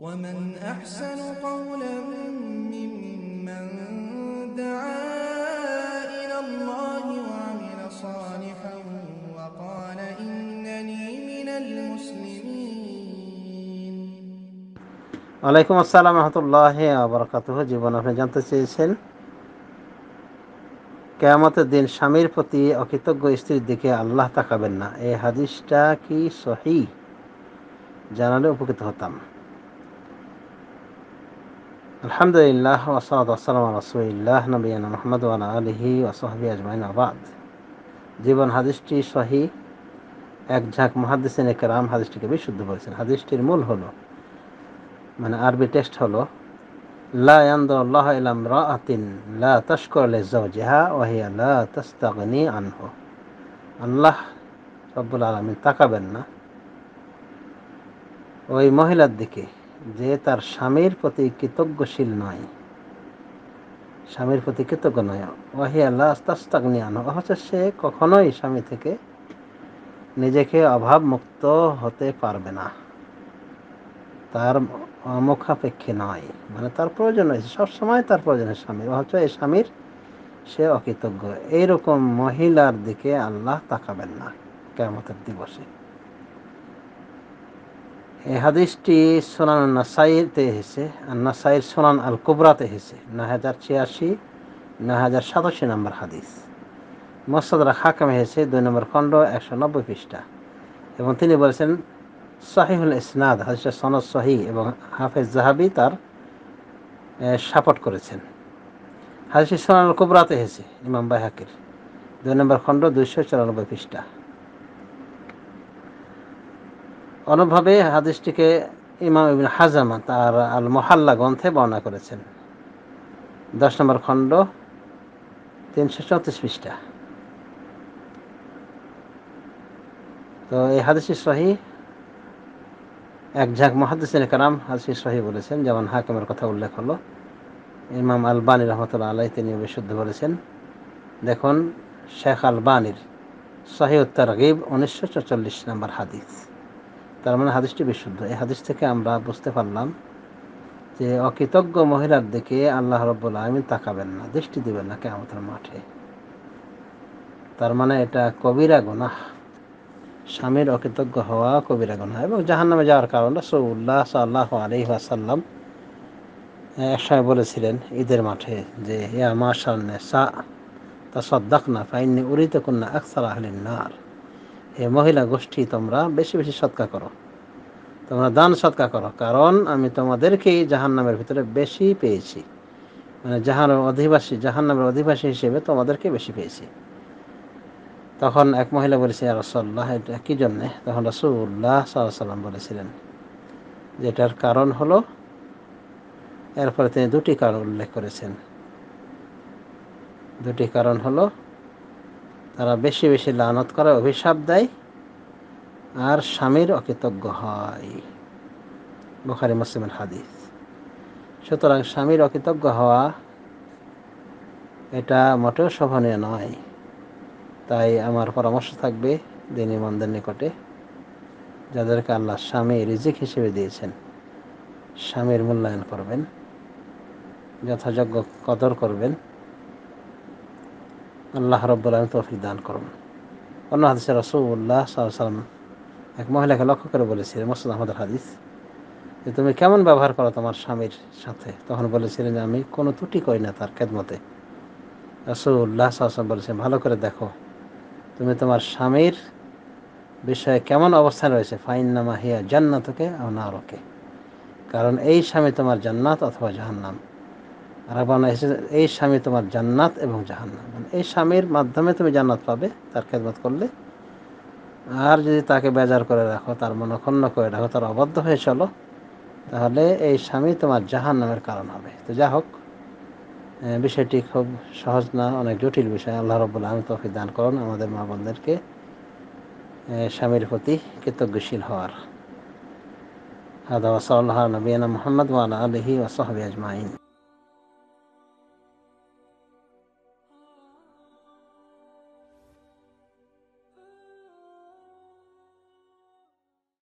ومن أحسن قولا ممن دعا إلى الله وعمل صالحا وقال إنني من المسلمين ওয়ালাইকুম আসসালাম রহমতুল্লাহ আবরকাতহ জীবন আপনি জানতে চেয়েছেন কেয়ামতের দিন স্বামীর প্রতি অকৃতজ্ঞ স্ত্রীর দিকে আল্লাহ তাকাবেন না এই হাদিসটা কি সহি জানালে উপকৃত হতাম আলহামদুলিল্লাহ ওসাদ আসসালাম রসুলিল্লাহ নবীন মোহাম্মদ আলহি ওসহবি আজমাইন আবাদ জীবন হাদিসটি সহি এক ঝাঁক মহাদিসিন একরাম হাদিসটিকে বিশুদ্ধ বলেছেন হাদিসটির মূল হলো মানে আরবি টেস্ট হল লা ইয়ান্দ আল্লাহ ইলাম রাআতিন লা তাশকুর লিজাওজিহা ওয়া হিয়া লা আনহ আনহু আল্লাহ রব্বুল আলামিন তাকাবেন না ওই মহিলার দিকে যে তার স্বামীর প্রতি কৃতজ্ঞশীল নয় স্বামীর প্রতি কৃতজ্ঞ নয় ওয়াহি আল্লাহ আস্তাস্তাগ্নি আনো অথচ সে কখনোই স্বামী থেকে নিজেকে অভাব মুক্ত হতে পারবে না তার অমুখাপেক্ষী নয় মানে তার প্রয়োজন হয়েছে সবসময় তার প্রয়োজন স্বামীর অথচ এই স্বামীর সে অকৃতজ্ঞ এইরকম মহিলার দিকে আল্লাহ তাকাবেন না কেমতের দিবসে এই হাদিসটি সোনান নাসাইতে এসেছে আর নাসাইয়ের সোনান আল কুবরাতে এসেছে ন হাজার ছিয়াশি ন হাজার সাতাশি নম্বর হাদিস মসদরা হাকামে এসেছে দুই নম্বর খণ্ড একশো নব্বই পৃষ্ঠা এবং তিনি বলেছেন সাহিহুল ইসনাদ হাদিসের সনদ সহি এবং হাফেজ জাহাবি তার সাপোর্ট করেছেন হাদিসের সোনান আল কুবরাতে এসেছে ইমাম বাহাকির দুই নম্বর খণ্ড দুইশো চুরানব্বই পৃষ্ঠা অনুভাবে হাদিসটিকে ইমাম ইবিন হাজামা তার আল মহাল্লা গ্রন্থে বর্ণনা করেছেন দশ নম্বর খণ্ড তিনশো চৌত্রিশ পৃষ্ঠা তো এই হাদিসি সহি এক ঝাঁক মহাদিসের কারাম হাদিসি সহি বলেছেন যেমন হাকিমের কথা উল্লেখ হলো ইমাম আলবানী রহমতুল্লাহ আলাই তিনি বিশুদ্ধ বলেছেন দেখুন শেখ আলবানীর সহি উত্তর গিব উনিশশো নম্বর হাদিস তার মানে হাদিসটি বিশুদ্ধ এই হাদিস থেকে আমরা বুঝতে পারলাম যে অকৃতজ্ঞ মহিলার দিকে আল্লাহ রব্বুল আলমিন তাকাবেন না দৃষ্টি দেবেন না কেমতের মাঠে তার মানে এটা কবিরা গোনা স্বামীর অকৃতজ্ঞ হওয়া কবিরা গোনা এবং জাহান নামে যাওয়ার কারণ সৌল্লাহ সাল্লাহ আলি আসাল্লাম একসময় বলেছিলেন ঈদের মাঠে যে ইয়া মাসান্নে সা তা সদ্দাক না ফাইনি উড়িতে কন্যা আকসার আহলিন নার এ মহিলা গোষ্ঠী তোমরা বেশি বেশি সৎকা করো তোমরা দান সৎকা করো কারণ আমি তোমাদেরকেই জাহান নামের ভিতরে বেশি পেয়েছি মানে জাহান অধিবাসী জাহান নামের অধিবাসী হিসেবে তোমাদেরকে বেশি পেয়েছি তখন এক মহিলা আর রসল্লাহ এটা কী জন্যে তখন রসুল্লাহ সাল্লাম বলেছিলেন যেটার কারণ হলো এরপরে তিনি দুটি কারণ উল্লেখ করেছেন দুটি কারণ হলো তারা বেশি বেশি লানত করে অভিশাপ দেয় আর স্বামীর অকৃতজ্ঞ হয় বুখারি মুসলিমের হাদিস সুতরাং স্বামীর অকৃতজ্ঞ হওয়া এটা মোটেও শোভনীয় নয় তাই আমার পরামর্শ থাকবে দিনী মন্দের নিকটে যাদেরকে আল্লাহ স্বামী রিজিক হিসেবে দিয়েছেন স্বামীর মূল্যায়ন করবেন যথাযোগ্য কদর করবেন আল্লাহ রব্বুল তৌফিক দান করুন অন্য হাদিসে রসুল্লাহ সাল্লাম এক মহিলাকে লক্ষ্য করে বলেছিলেন মসুদ আহমদ হাদিস যে তুমি কেমন ব্যবহার করো তোমার স্বামীর সাথে তখন বলেছিলেন যে আমি কোনো ত্রুটি করি না তার খেদমতে রসুল্লাহ সাল্লাম বলেছেন ভালো করে দেখো তুমি তোমার স্বামীর বিষয়ে কেমন অবস্থায় রয়েছে ফাইন নামা হিয়া জান্নাতকে আর নারকে কারণ এই স্বামী তোমার জান্নাত অথবা জাহান্নাম রাবানা এসে এই স্বামী তোমার জান্নাত এবং জাহান্নাম মানে এই স্বামীর মাধ্যমে তুমি জান্নাত পাবে তার খেদমত করলে আর যদি তাকে বেজার করে রাখো তার মনক্ষণ্ণ করে রাখো তার অবাধ্য হয়ে চলো তাহলে এই স্বামী তোমার জাহান নামের কারণ হবে তো যা হোক বিষয়টি খুব সহজ না অনেক জটিল বিষয় আল্লাহ রব আমি তফি দান করুন আমাদের মা বোনদেরকে স্বামীর প্রতি কৃতজ্ঞশীল হওয়ার হাদা ওসল নবীনা মোহাম্মদ ওয়ালা আলহি ওসহবি আজমাইন